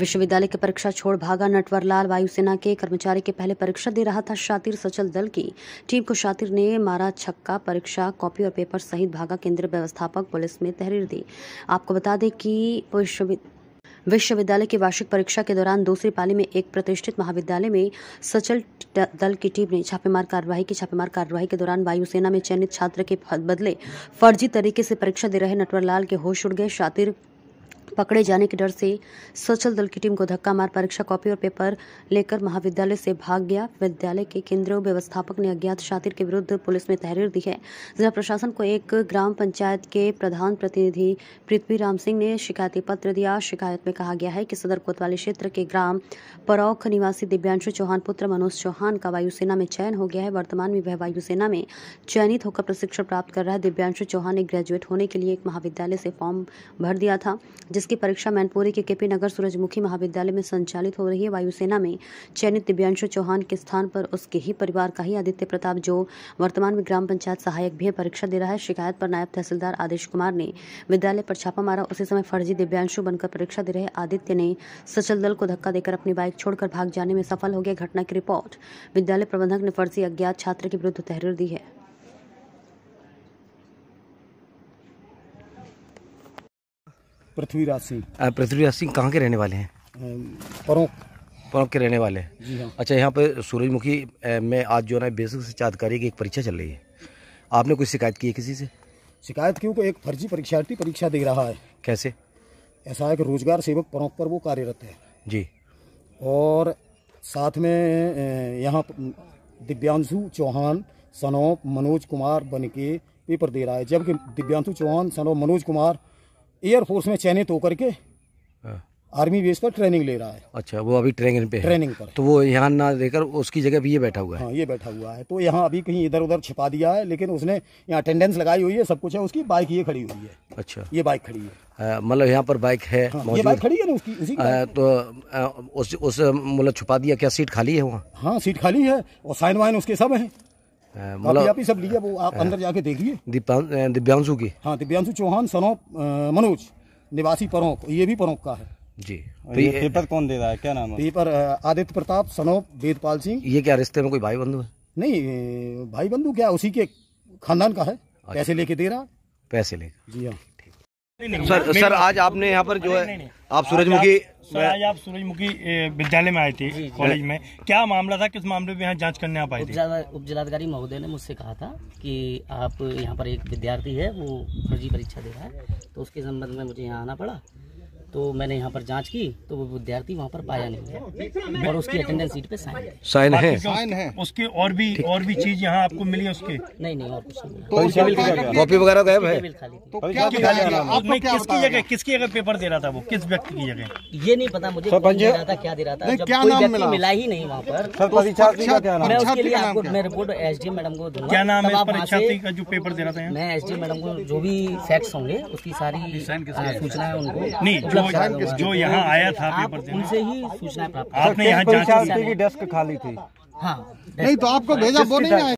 विश्वविद्यालय की परीक्षा छोड़ भागा नटवरलाल वायुसेना के कर्मचारी के पहले परीक्षा दे रहा था शातिर सचल दल की टीम को शातिर ने मारा छक्का परीक्षा कॉपी और पेपर सहित भागा केंद्रीय व्यवस्थापक पुलिस में तहरीर दी आपको बता दें कि विश्वविद्यालय विश्वविद्यालय की वार्षिक परीक्षा के दौरान दूसरी पाली में एक प्रतिष्ठित महाविद्यालय में सचल दल की टीम ने छापेमार कार्रवाई की छापेमार कार्रवाई के दौरान वायुसेना में चयनित छात्र के बदले फर्जी तरीके से परीक्षा दे रहे नटवरलाल के होश उड़ गए शातिर पकड़े जाने के डर से सोशल दल की टीम को धक्का मार परीक्षा कॉपी और पेपर लेकर महाविद्यालय से भाग गया विद्यालय के केंद्र व्यवस्थापक ने अज्ञात शातिर के विरुद्ध पुलिस में तहरीर दी है जिला प्रशासन को एक ग्राम पंचायत के प्रधान प्रतिनिधि पृथ्वी राम सिंह ने शिकायती पत्र दिया शिकायत में कहा गया है कि सदर कोतवाली क्षेत्र के ग्राम परौख निवासी दिव्यांशु चौहान पुत्र मनोज चौहान का वायुसेना में चयन हो गया है वर्तमान में वह वायुसेना में चयनित होकर प्रशिक्षण प्राप्त कर रहा है दिव्यांशु चौहान ने ग्रेजुएट होने के लिए एक महाविद्यालय से फॉर्म भर दिया था जिस की परीक्षा मैनपुरी के केपी नगर सूरजमुखी महाविद्यालय में संचालित हो रही है वायुसेना में चयनित दिव्यांशु चौहान के स्थान पर उसके ही परिवार का ही आदित्य प्रताप जो वर्तमान में ग्राम पंचायत सहायक भी परीक्षा दे रहा है शिकायत पर नायब तहसीलदार आदेश कुमार ने विद्यालय पर छापा मारा उसी समय फर्जी दिव्यांशु बनकर परीक्षा दे रहे आदित्य ने सचल दल को धक्का देकर अपनी बाइक छोड़कर भाग जाने में सफल हो गया घटना की रिपोर्ट विद्यालय प्रबंधक ने फर्जी अज्ञात छात्र के विरुद्ध तहरीर दी है पृथ्वीराज सिंह पृथ्वीराज सिंह कहाँ के रहने वाले हैं परोख परोख के रहने वाले हैं जी हाँ अच्छा यहाँ पर सूरजमुखी में आज जो है ना बेसिक शिक्षा अधिकारी की एक परीक्षा चल रही है आपने कोई शिकायत की है किसी से शिकायत क्यों को एक फर्जी परीक्षार्थी परीक्षा दे रहा है कैसे ऐसा है कि रोजगार सेवक प्रमुख पर वो कार्यरत है जी और साथ में यहाँ दिव्यांशु चौहान सनोप मनोज कुमार बन के पेपर दे रहा है जबकि दिव्यांशु चौहान सनोप मनोज कुमार एयरफोर्स में चयनित होकर के हाँ। आर्मी बेस पर ट्रेनिंग ले रहा है अच्छा वो अभी ट्रेनिंग पे ट्रेनिंग पर तो वो यहाँ ना देकर उसकी जगह भी ये बैठा हुआ है हाँ ये बैठा हुआ है तो यहाँ अभी कहीं इधर उधर छिपा दिया है लेकिन उसने यहाँ अटेंडेंस लगाई हुई है सब कुछ है उसकी बाइक ये खड़ी हुई है अच्छा ये बाइक खड़ी है मतलब यहाँ पर बाइक है हाँ, ये बाइक खड़ी है ना उसकी उसी आ, तो आ, उस उस मतलब छुपा दिया क्या सीट खाली है वहाँ हाँ सीट खाली है और साइन वाइन उसके सब है मतलब सब लिया वो आप अंदर जाके देखिए दिव्यांशु की हाँ दिव्यांशु चौहान सनो मनोज निवासी परोख ये भी परोख का है जी तो ये पेपर कौन दे रहा है क्या नाम है पेपर आदित्य प्रताप सनोप वेदपाल सिंह ये क्या रिश्ते में कोई भाई बंधु है नहीं भाई बंधु क्या उसी के खानदान का है अच्छा। पैसे लेके दे रहा पैसे लेके जी हाँ सर सर आज आपने यहाँ पर जो है आप सूरजमुखी सर आज आप सूरजमुखी विद्यालय में आए थे कॉलेज में क्या मामला था किस मामले में यहाँ जांच करने आप आए थे उप जिलाधिकारी महोदय ने मुझसे कहा था कि आप यहाँ पर एक विद्यार्थी है वो फर्जी परीक्षा दे रहा है तो उसके संबंध में मुझे यहाँ आना पड़ा तो मैंने यहाँ पर जांच की तो वो विद्यार्थी वहाँ पर पाया नहीं है और उसकी अटेंडेंस सीट पे साइन है साइन है साइन है उसके और भी और भी चीज यहाँ आपको मिली है उसके नहीं नहीं और कुछ तो कॉपी वगैरह गायब है तो तो किसकी जगह किसकी जगह पेपर दे रहा था वो किस व्यक्ति की जगह ये नहीं पता मुझे दे रहा था क्या दे रहा था क्या कोई मिला ही नहीं वहाँ पर मैं उसके लिए आपको मैं रिपोर्ट एस मैडम को क्या नाम है जो पेपर दे रहा था मैं एस मैडम को जो भी फैक्ट्स होंगे उसकी सारी सूचना है उनको नहीं मतलब जो, यहाँ आया था उनसे ही सूचना प्राप्त आपने यहाँ जांच की डेस्क खाली थी हाँ नहीं तो आपको भेजा बोले